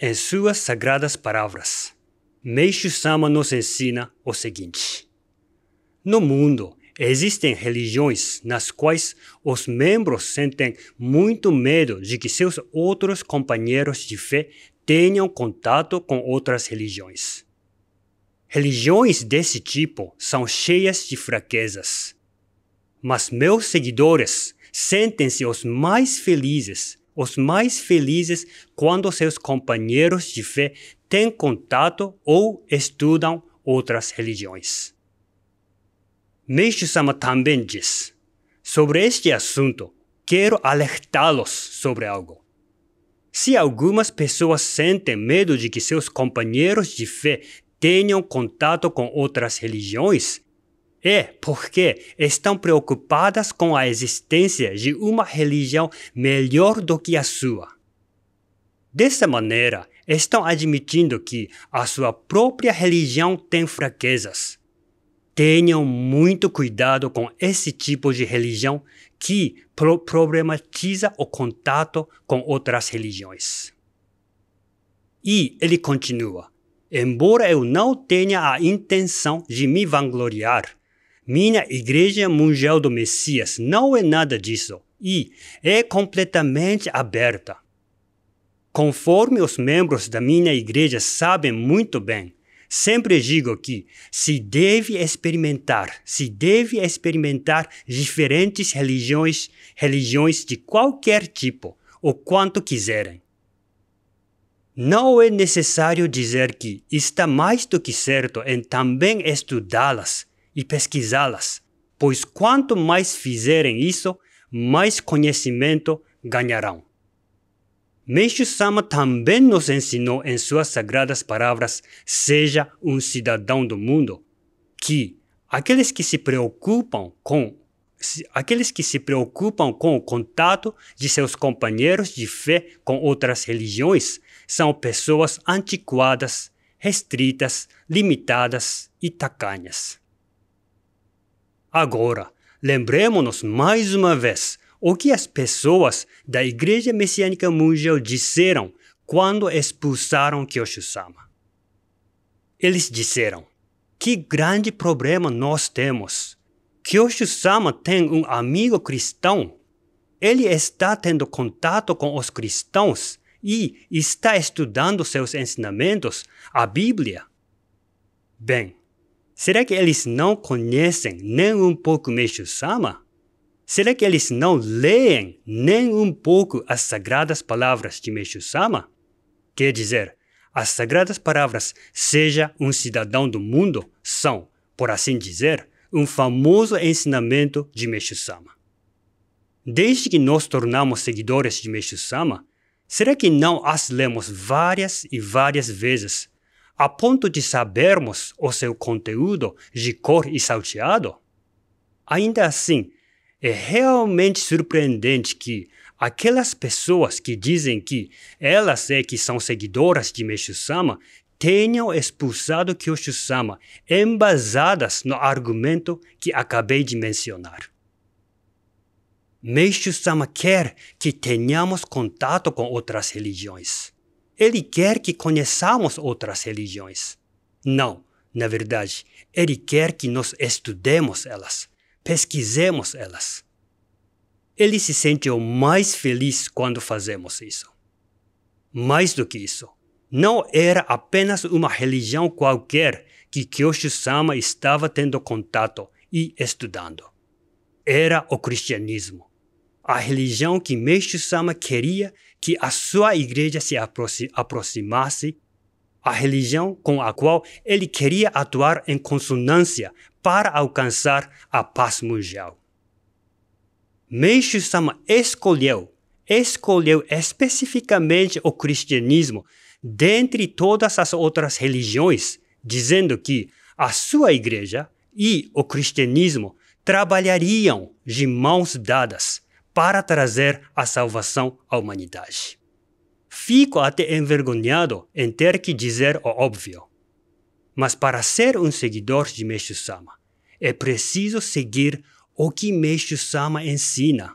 Em suas sagradas palavras, Meishu Sama nos ensina o seguinte: No mundo existem religiões nas quais os membros sentem muito medo de que seus outros companheiros de fé tenham contato com outras religiões. Religiões desse tipo são cheias de fraquezas. Mas meus seguidores sentem-se os mais felizes, os mais felizes quando seus companheiros de fé têm contato ou estudam outras religiões. Meishu-sama também diz: sobre este assunto, quero alertá-los sobre algo. Se algumas pessoas sentem medo de que seus companheiros de fé tenham contato com outras religiões, é porque estão preocupadas com a existência de uma religião melhor do que a sua. Dessa maneira, estão admitindo que a sua própria religião tem fraquezas. Tenham muito cuidado com esse tipo de religião que pro problematiza o contato com outras religiões. E ele continua: Embora eu não tenha a intenção de me vangloriar, minha Igreja Mundial do Messias não é nada disso e é completamente aberta. Conforme os membros da minha igreja sabem muito bem, Sempre digo que se deve experimentar, se deve experimentar diferentes religiões, religiões de qualquer tipo, ou quanto quiserem. Não é necessário dizer que está mais do que certo em também estudá-las e pesquisá-las, pois quanto mais fizerem isso, mais conhecimento ganharão. Meishu-sama também nos ensinou em suas sagradas palavras: seja um cidadão do mundo, que aqueles que se preocupam com aqueles que se preocupam com o contato de seus companheiros de fé com outras religiões são pessoas antiquadas, restritas, limitadas e tacanhas. Agora, lembremos-nos mais uma vez o que as pessoas da Igreja Messiânica Mundial disseram quando expulsaram Kyoshu-sama. Eles disseram: Que grande problema nós temos! Kyoshu-sama tem um amigo cristão. Ele está tendo contato com os cristãos e está estudando seus ensinamentos, a Bíblia. Bem, será que eles não conhecem nem um pouco Meishu-sama? Será que eles não leem nem um pouco as sagradas palavras de Meishu-sama? Quer dizer, as sagradas palavras, seja um cidadão do mundo, são, por assim dizer, um famoso ensinamento de Meishu-sama. Desde que nos tornamos seguidores de Meishu-sama, será que não as lemos várias e várias vezes, a ponto de sabermos o seu conteúdo de cor e salteado? Ainda assim, é realmente surpreendente que aquelas pessoas que dizem que elas é que são seguidoras de Meishu-sama tenham expulsado Kyoshu-sama embasadas no argumento que acabei de mencionar. Meishu-sama quer que tenhamos contato com outras religiões. Ele quer que conheçamos outras religiões. Não, na verdade, ele quer que nós estudemos elas, pesquisemos elas. Ele se sente o mais feliz quando fazemos isso. Mais do que isso, não era apenas uma religião qualquer que kyoshi sama estava tendo contato e estudando. Era o cristianismo, a religião que Meishu-sama queria que a sua igreja se aproximasse, a religião com a qual ele queria atuar em consonância para alcançar a paz mundial. Meishu Sama escolheu, escolheu especificamente o cristianismo dentre todas as outras religiões, dizendo que a sua igreja e o cristianismo trabalhariam de mãos dadas para trazer a salvação à humanidade. Fico até envergonhado em ter que dizer o óbvio. Mas para ser um seguidor de Meishu Sama, é preciso seguir o que Meishu Sama ensina.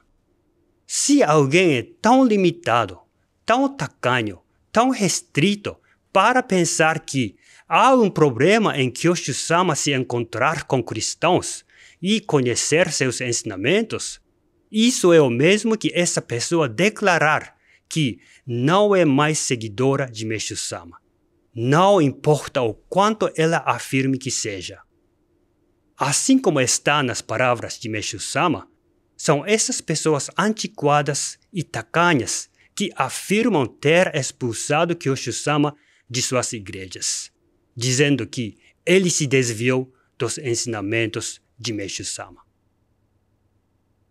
Se alguém é tão limitado, tão tacanho, tão restrito para pensar que há um problema em Kyoshu Sama se encontrar com cristãos e conhecer seus ensinamentos, isso é o mesmo que essa pessoa declarar que não é mais seguidora de Meishu Sama não importa o quanto ela afirme que seja. Assim como está nas palavras de Meshu-sama, são essas pessoas antiquadas e tacanhas que afirmam ter expulsado Kyoshu-sama de suas igrejas, dizendo que ele se desviou dos ensinamentos de Meshu-sama.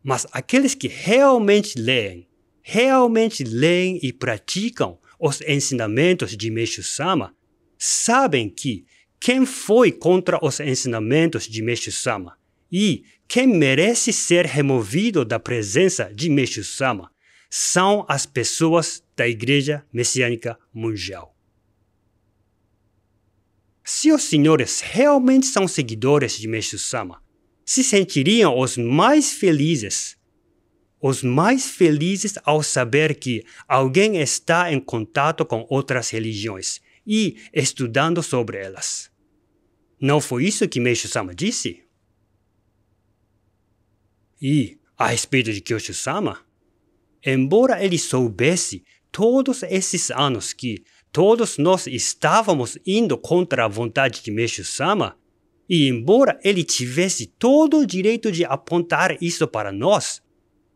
Mas aqueles que realmente leem, realmente leem e praticam os ensinamentos de Meishu-sama, sabem que quem foi contra os ensinamentos de Meishu-sama e quem merece ser removido da presença de Meishu-sama são as pessoas da Igreja Messiânica Mundial. Se os senhores realmente são seguidores de Meishu-sama, se sentiriam os mais felizes os mais felizes ao saber que alguém está em contato com outras religiões e estudando sobre elas. Não foi isso que Meishu-sama disse? E, a respeito de Kyoshu-sama, embora ele soubesse todos esses anos que todos nós estávamos indo contra a vontade de Meishu-sama, e embora ele tivesse todo o direito de apontar isso para nós,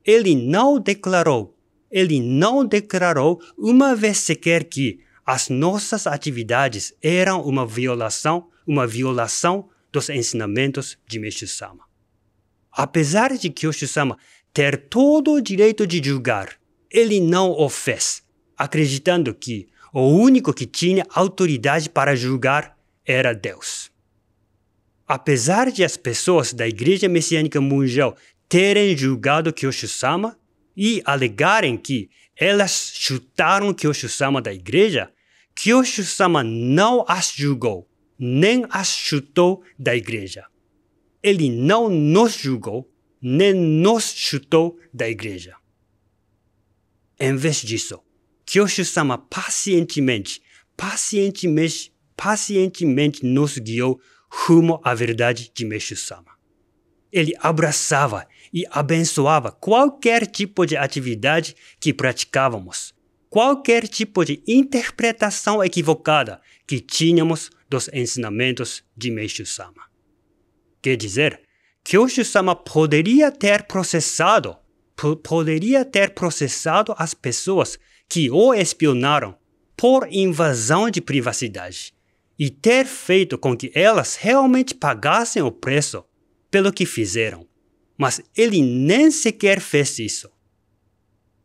ele não declarou, ele não declarou uma vez sequer que as nossas atividades eram uma violação, uma violação dos ensinamentos de Meishu-sama. Apesar de Kyoshu-sama ter todo o direito de julgar, ele não o fez, acreditando que o único que tinha autoridade para julgar era Deus. Apesar de as pessoas da Igreja Messiânica Mundial terem julgado kyoshi sama e alegarem que elas chutaram kyoshi sama da igreja, kyoshi sama não as julgou, nem as chutou da igreja. Ele não nos julgou, nem nos chutou da igreja. Em vez disso, kyoshi sama pacientemente, pacientemente, pacientemente nos guiou rumo à verdade de Meishu-sama. Ele abraçava e abençoava qualquer tipo de atividade que praticávamos, qualquer tipo de interpretação equivocada que tínhamos dos ensinamentos de Meishu-sama. Quer dizer, Kyoshu-sama poderia ter processado, poderia ter processado as pessoas que o espionaram por invasão de privacidade e ter feito com que elas realmente pagassem o preço pelo que fizeram. Mas ele nem sequer fez isso.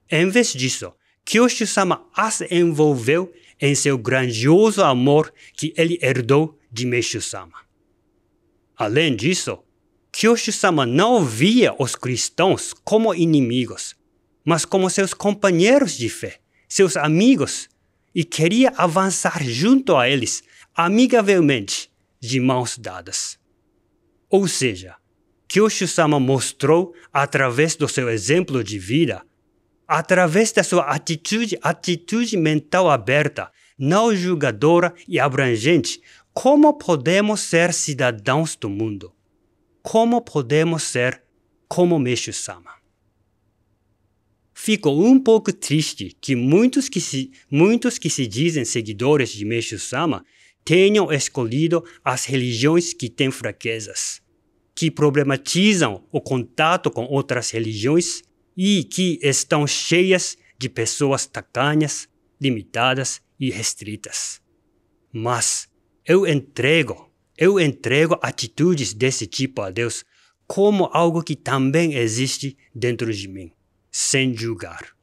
Em vez disso, kyoshi sama as envolveu em seu grandioso amor que ele herdou de Meishu-sama. Além disso, kyoshi sama não via os cristãos como inimigos, mas como seus companheiros de fé, seus amigos, e queria avançar junto a eles, amigavelmente, de mãos dadas. Ou seja, Kyushu sama mostrou através do seu exemplo de vida, através da sua atitude, atitude mental aberta, não julgadora e abrangente, como podemos ser cidadãos do mundo? Como podemos ser como Meshu-sama? Fico um pouco triste que muitos que se, muitos que se dizem seguidores de Meshu-sama tenham escolhido as religiões que têm fraquezas que problematizam o contato com outras religiões e que estão cheias de pessoas tacanhas, limitadas e restritas. Mas eu entrego, eu entrego atitudes desse tipo a Deus como algo que também existe dentro de mim, sem julgar.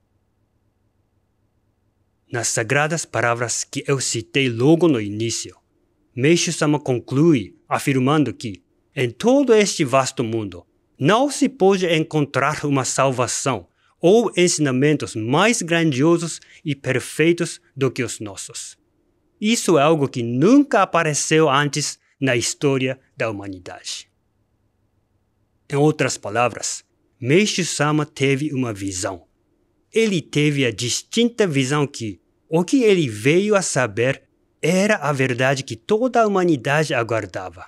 Nas sagradas palavras que eu citei logo no início, Meishu-sama conclui afirmando que em todo este vasto mundo, não se pode encontrar uma salvação ou ensinamentos mais grandiosos e perfeitos do que os nossos. Isso é algo que nunca apareceu antes na história da humanidade. Em outras palavras, Meishu Sama teve uma visão. Ele teve a distinta visão que o que ele veio a saber era a verdade que toda a humanidade aguardava.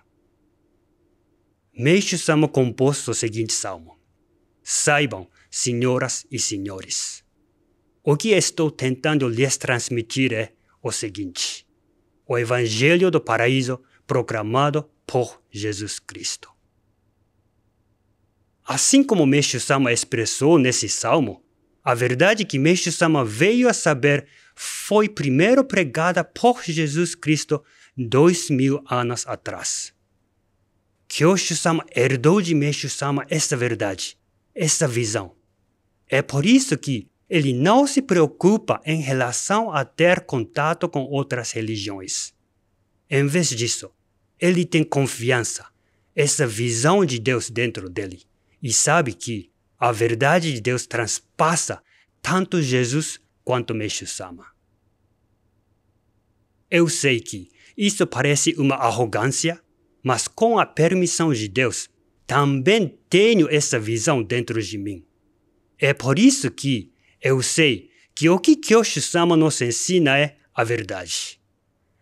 Neste salmo composto o seguinte salmo: Saibam, senhoras e senhores. O que estou tentando lhes transmitir é o seguinte: o Evangelho do Paraíso proclamado por Jesus Cristo. Assim como Meixo Sama expressou nesse salmo, a verdade é que Meixo Sama veio a saber foi primeiro pregada por Jesus Cristo dois mil anos atrás. Kyoshi sama herdou de Meishu-sama essa verdade, essa visão. É por isso que ele não se preocupa em relação a ter contato com outras religiões. Em vez disso, ele tem confiança, essa visão de Deus dentro dele, e sabe que a verdade de Deus transpassa tanto Jesus quanto Meishu-sama. Eu sei que isso parece uma arrogância mas com a permissão de Deus, também tenho essa visão dentro de mim. É por isso que eu sei que o que kyoshi sama nos ensina é a verdade.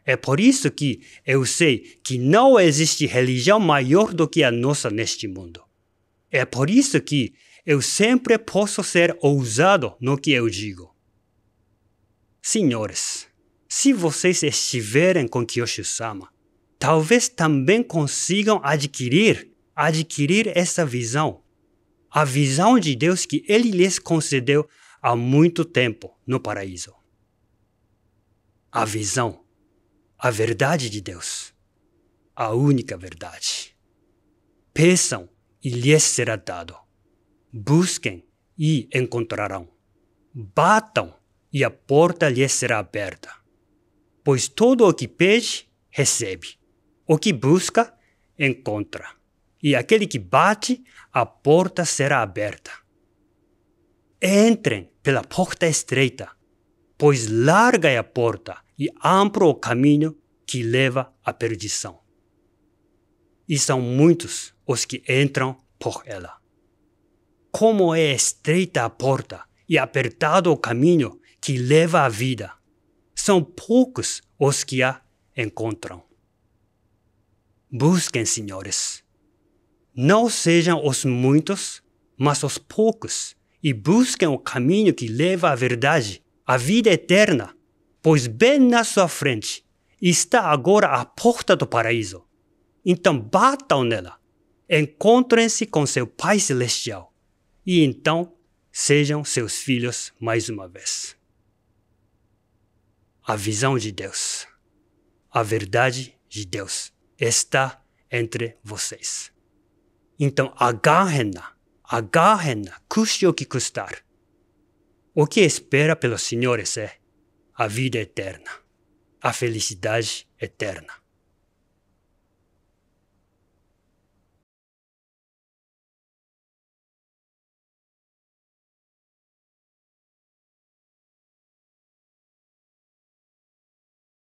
É por isso que eu sei que não existe religião maior do que a nossa neste mundo. É por isso que eu sempre posso ser ousado no que eu digo. Senhores, se vocês estiverem com kyoshi sama talvez também consigam adquirir, adquirir essa visão. A visão de Deus que ele lhes concedeu há muito tempo no paraíso. A visão, a verdade de Deus, a única verdade. Peçam e lhes será dado. Busquem e encontrarão. Batam e a porta lhes será aberta. Pois todo o que pede, recebe. O que busca, encontra. E aquele que bate, a porta será aberta. Entrem pela porta estreita, pois larga é a porta e amplo o caminho que leva à perdição. E são muitos os que entram por ela. Como é estreita a porta e apertado o caminho que leva à vida, são poucos os que a encontram. Busquem, senhores. Não sejam os muitos, mas os poucos, e busquem o caminho que leva à verdade, à vida eterna, pois bem na sua frente está agora a porta do paraíso. Então batam nela, encontrem-se com seu Pai Celestial, e então sejam seus filhos mais uma vez. A visão de Deus, a verdade de Deus está entre vocês. Então agarrem-na, agarrem-na, custe o que custar. O que espera pelos senhores é a vida eterna, a felicidade eterna.